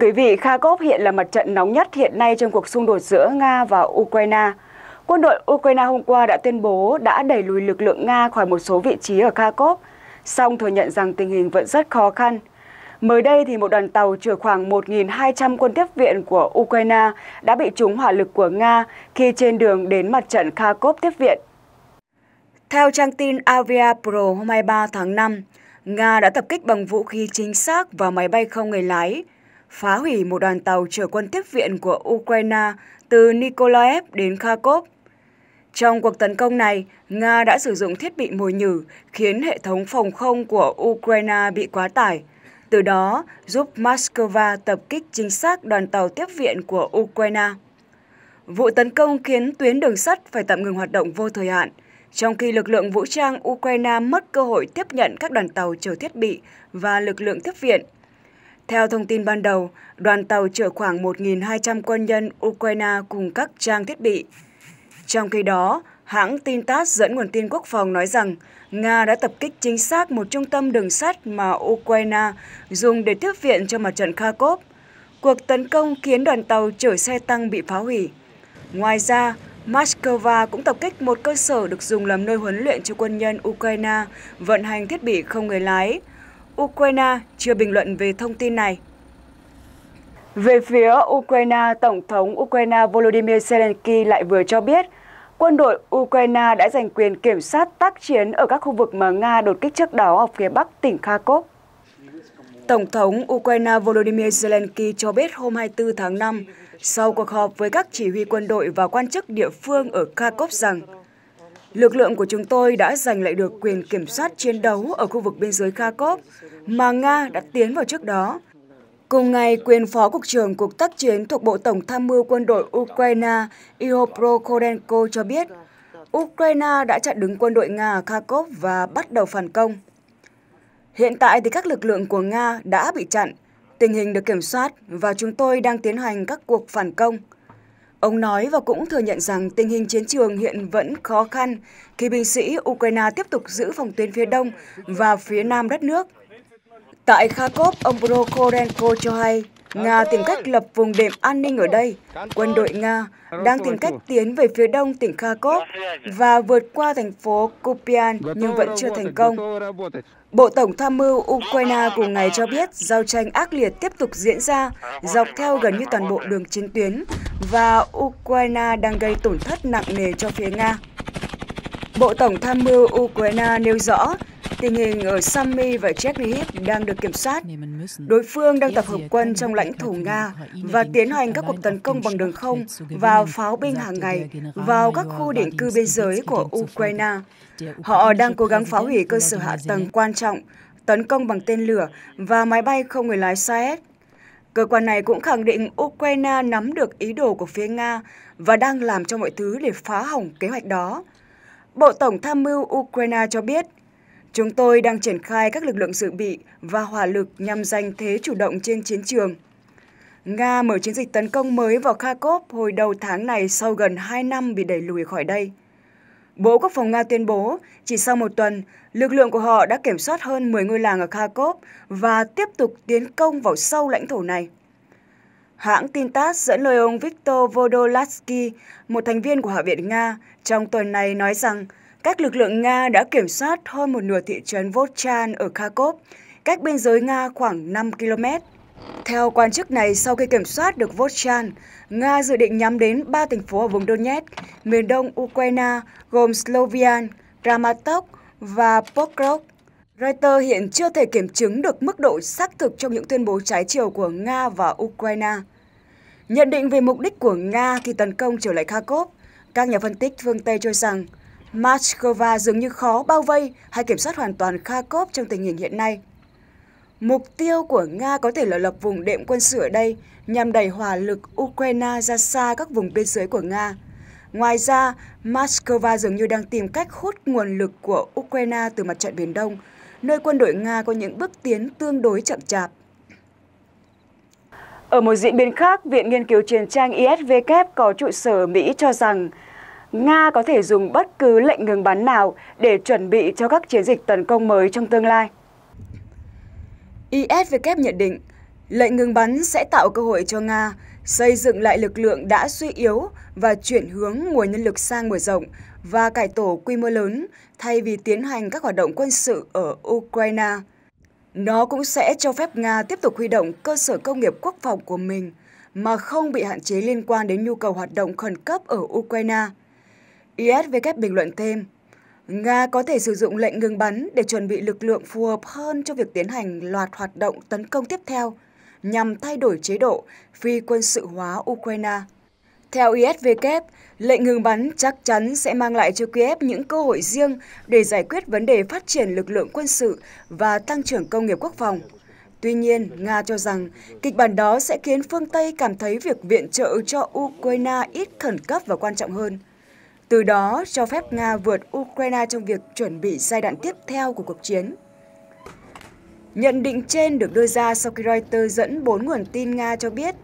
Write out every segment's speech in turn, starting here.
quý vị, Kharkov hiện là mặt trận nóng nhất hiện nay trong cuộc xung đột giữa Nga và Ukraine. Quân đội Ukraine hôm qua đã tuyên bố đã đẩy lùi lực lượng Nga khỏi một số vị trí ở Kharkov, song thừa nhận rằng tình hình vẫn rất khó khăn. Mới đây, thì một đoàn tàu chở khoảng 1.200 quân tiếp viện của Ukraine đã bị trúng hỏa lực của Nga khi trên đường đến mặt trận Kharkov tiếp viện. Theo trang tin Avia Pro hôm 23 tháng 5, Nga đã tập kích bằng vũ khí chính xác và máy bay không người lái phá hủy một đoàn tàu chở quân tiếp viện của Ukraine từ Nikolaev đến Kharkov. Trong cuộc tấn công này, Nga đã sử dụng thiết bị mồi nhử khiến hệ thống phòng không của Ukraine bị quá tải, từ đó giúp Moscow tập kích chính xác đoàn tàu tiếp viện của Ukraine. Vụ tấn công khiến tuyến đường sắt phải tạm ngừng hoạt động vô thời hạn, trong khi lực lượng vũ trang Ukraine mất cơ hội tiếp nhận các đoàn tàu chở thiết bị và lực lượng tiếp viện – theo thông tin ban đầu, đoàn tàu chở khoảng 1.200 quân nhân Ukraine cùng các trang thiết bị. Trong khi đó, hãng tin TASS dẫn nguồn tin quốc phòng nói rằng Nga đã tập kích chính xác một trung tâm đường sắt mà Ukraine dùng để tiếp viện cho mặt trận Kharkov. Cuộc tấn công khiến đoàn tàu chở xe tăng bị phá hủy. Ngoài ra, Moscow cũng tập kích một cơ sở được dùng làm nơi huấn luyện cho quân nhân Ukraine vận hành thiết bị không người lái, Ukraine chưa bình luận về thông tin này. Về phía Ukraine, Tổng thống Ukraine Volodymyr Zelensky lại vừa cho biết quân đội Ukraine đã giành quyền kiểm soát tác chiến ở các khu vực mà Nga đột kích trước đó ở phía bắc tỉnh Kharkov. Tổng thống Ukraine Volodymyr Zelensky cho biết hôm 24 tháng 5, sau cuộc họp với các chỉ huy quân đội và quan chức địa phương ở Kharkov rằng Lực lượng của chúng tôi đã giành lại được quyền kiểm soát chiến đấu ở khu vực biên giới Kharkov mà Nga đã tiến vào trước đó. Cùng ngày, quyền phó cục trưởng Cục tác chiến thuộc Bộ Tổng tham mưu quân đội Ukraine Iho Prokhorenko cho biết, Ukraine đã chặn đứng quân đội Nga ở Kharkov và bắt đầu phản công. Hiện tại thì các lực lượng của Nga đã bị chặn, tình hình được kiểm soát và chúng tôi đang tiến hành các cuộc phản công. Ông nói và cũng thừa nhận rằng tình hình chiến trường hiện vẫn khó khăn khi binh sĩ Ukraine tiếp tục giữ phòng tuyến phía đông và phía nam đất nước. Tại Kharkov, ông Prokhorenko cho hay Nga tìm cách lập vùng đệm an ninh ở đây. Quân đội Nga đang tìm cách tiến về phía đông tỉnh Kharkov và vượt qua thành phố Kupian nhưng vẫn chưa thành công. Bộ Tổng tham mưu Ukraine cùng ngày cho biết giao tranh ác liệt tiếp tục diễn ra dọc theo gần như toàn bộ đường chiến tuyến và Ukraine đang gây tổn thất nặng nề cho phía Nga. Bộ Tổng tham mưu Ukraine nêu rõ tình hình ở Sami và Chernihiv đang được kiểm soát. Đối phương đang tập hợp quân trong lãnh thổ Nga và tiến hành các cuộc tấn công bằng đường không và pháo binh hàng ngày vào các khu định cư biên giới của Ukraine. Họ đang cố gắng phá hủy cơ sở hạ tầng quan trọng, tấn công bằng tên lửa và máy bay không người lái Saed Cơ quan này cũng khẳng định Ukraine nắm được ý đồ của phía Nga và đang làm cho mọi thứ để phá hỏng kế hoạch đó. Bộ Tổng tham mưu Ukraine cho biết, Chúng tôi đang triển khai các lực lượng dự bị và hỏa lực nhằm giành thế chủ động trên chiến trường. Nga mở chiến dịch tấn công mới vào Kharkov hồi đầu tháng này sau gần 2 năm bị đẩy lùi khỏi đây. Bộ Quốc phòng Nga tuyên bố, chỉ sau một tuần, lực lượng của họ đã kiểm soát hơn 10 ngôi làng ở Kharkov và tiếp tục tiến công vào sâu lãnh thổ này. Hãng tin TASS dẫn lời ông Viktor Vodolatsky, một thành viên của Hạ viện Nga, trong tuần này nói rằng các lực lượng Nga đã kiểm soát hơn một nửa thị trấn Volchan ở Kharkov, cách biên giới Nga khoảng 5 km. Theo quan chức này, sau khi kiểm soát được Volchan, Nga dự định nhắm đến ba thành phố ở vùng Donetsk, miền đông Ukraine gồm Slovian, Ramatok và Pokrov. Reuters hiện chưa thể kiểm chứng được mức độ xác thực trong những tuyên bố trái chiều của Nga và Ukraine. Nhận định về mục đích của Nga khi tấn công trở lại Kharkov, các nhà phân tích phương Tây cho rằng Moscow dường như khó bao vây hay kiểm soát hoàn toàn Kharkov trong tình hình hiện nay. Mục tiêu của Nga có thể là lập vùng đệm quân sự ở đây nhằm đẩy hỏa lực Ukraine ra xa các vùng biên giới của Nga. Ngoài ra, Moscow dường như đang tìm cách hút nguồn lực của Ukraine từ mặt trận Biển Đông, nơi quân đội Nga có những bước tiến tương đối chậm chạp. Ở một diễn biến khác, Viện Nghiên cứu Chiến tranh ISW có trụ sở Mỹ cho rằng Nga có thể dùng bất cứ lệnh ngừng bắn nào để chuẩn bị cho các chiến dịch tấn công mới trong tương lai. ISW nhận định, lệnh ngừng bắn sẽ tạo cơ hội cho Nga xây dựng lại lực lượng đã suy yếu và chuyển hướng nguồn nhân lực sang mở rộng và cải tổ quy mô lớn thay vì tiến hành các hoạt động quân sự ở Ukraine. Nó cũng sẽ cho phép Nga tiếp tục huy động cơ sở công nghiệp quốc phòng của mình mà không bị hạn chế liên quan đến nhu cầu hoạt động khẩn cấp ở Ukraine. ISW bình luận thêm, Nga có thể sử dụng lệnh ngừng bắn để chuẩn bị lực lượng phù hợp hơn cho việc tiến hành loạt hoạt động tấn công tiếp theo nhằm thay đổi chế độ phi quân sự hóa Ukraine. Theo ISW, lệnh ngừng bắn chắc chắn sẽ mang lại cho Kiev những cơ hội riêng để giải quyết vấn đề phát triển lực lượng quân sự và tăng trưởng công nghiệp quốc phòng. Tuy nhiên, Nga cho rằng kịch bản đó sẽ khiến phương Tây cảm thấy việc viện trợ cho Ukraine ít khẩn cấp và quan trọng hơn – từ đó cho phép Nga vượt Ukraine trong việc chuẩn bị giai đoạn tiếp theo của cuộc chiến. Nhận định trên được đưa ra sau khi Reuters dẫn bốn nguồn tin Nga cho biết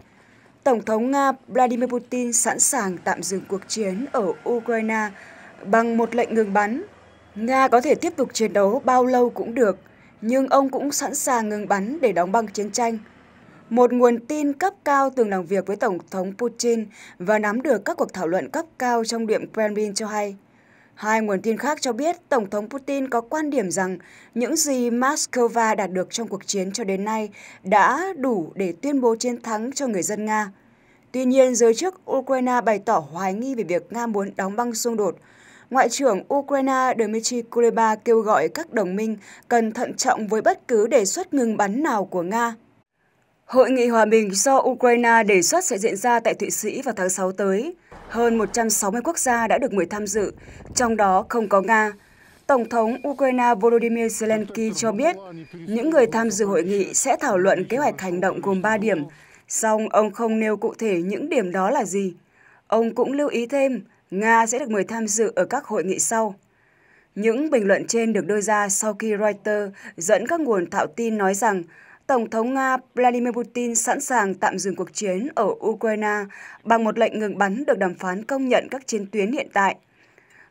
Tổng thống Nga Vladimir Putin sẵn sàng tạm dừng cuộc chiến ở Ukraine bằng một lệnh ngừng bắn. Nga có thể tiếp tục chiến đấu bao lâu cũng được, nhưng ông cũng sẵn sàng ngừng bắn để đóng băng chiến tranh – một nguồn tin cấp cao từng làm việc với Tổng thống Putin và nắm được các cuộc thảo luận cấp cao trong Điện Kremlin cho hay. Hai nguồn tin khác cho biết Tổng thống Putin có quan điểm rằng những gì Moscow đạt được trong cuộc chiến cho đến nay đã đủ để tuyên bố chiến thắng cho người dân Nga. Tuy nhiên, giới chức Ukraine bày tỏ hoài nghi về việc Nga muốn đóng băng xung đột. Ngoại trưởng Ukraine Dmitry Kuleba kêu gọi các đồng minh cần thận trọng với bất cứ đề xuất ngừng bắn nào của Nga. Hội nghị hòa bình do Ukraine đề xuất sẽ diễn ra tại Thụy Sĩ vào tháng 6 tới. Hơn 160 quốc gia đã được mời tham dự, trong đó không có Nga. Tổng thống Ukraine Volodymyr Zelensky cho biết, những người tham dự hội nghị sẽ thảo luận kế hoạch hành động gồm 3 điểm, song ông không nêu cụ thể những điểm đó là gì. Ông cũng lưu ý thêm, Nga sẽ được mời tham dự ở các hội nghị sau. Những bình luận trên được đưa ra sau khi Reuters dẫn các nguồn thạo tin nói rằng Tổng thống Nga Vladimir Putin sẵn sàng tạm dừng cuộc chiến ở Ukraine bằng một lệnh ngừng bắn được đàm phán công nhận các chiến tuyến hiện tại.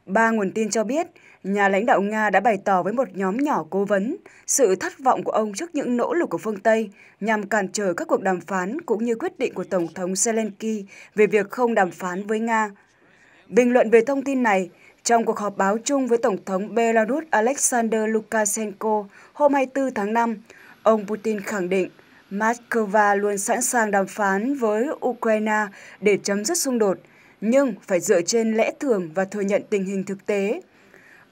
Ba nguồn tin cho biết, nhà lãnh đạo Nga đã bày tỏ với một nhóm nhỏ cố vấn sự thất vọng của ông trước những nỗ lực của phương Tây nhằm cản trở các cuộc đàm phán cũng như quyết định của Tổng thống Zelensky về việc không đàm phán với Nga. Bình luận về thông tin này, trong cuộc họp báo chung với Tổng thống Belarus Alexander Lukashenko hôm 24 tháng 5, Ông Putin khẳng định Moscow luôn sẵn sàng đàm phán với Ukraine để chấm dứt xung đột, nhưng phải dựa trên lẽ thường và thừa nhận tình hình thực tế.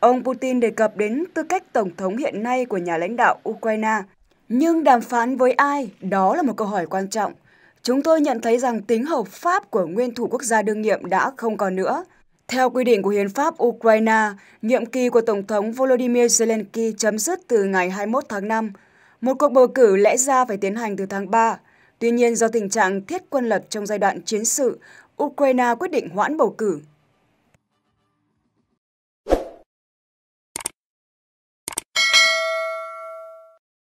Ông Putin đề cập đến tư cách tổng thống hiện nay của nhà lãnh đạo Ukraine. Nhưng đàm phán với ai? Đó là một câu hỏi quan trọng. Chúng tôi nhận thấy rằng tính hợp pháp của nguyên thủ quốc gia đương nhiệm đã không còn nữa. Theo quy định của Hiến pháp Ukraine, nhiệm kỳ của Tổng thống Volodymyr Zelensky chấm dứt từ ngày 21 tháng 5 một cuộc bầu cử lẽ ra phải tiến hành từ tháng 3. Tuy nhiên do tình trạng thiết quân luật trong giai đoạn chiến sự, Ukraine quyết định hoãn bầu cử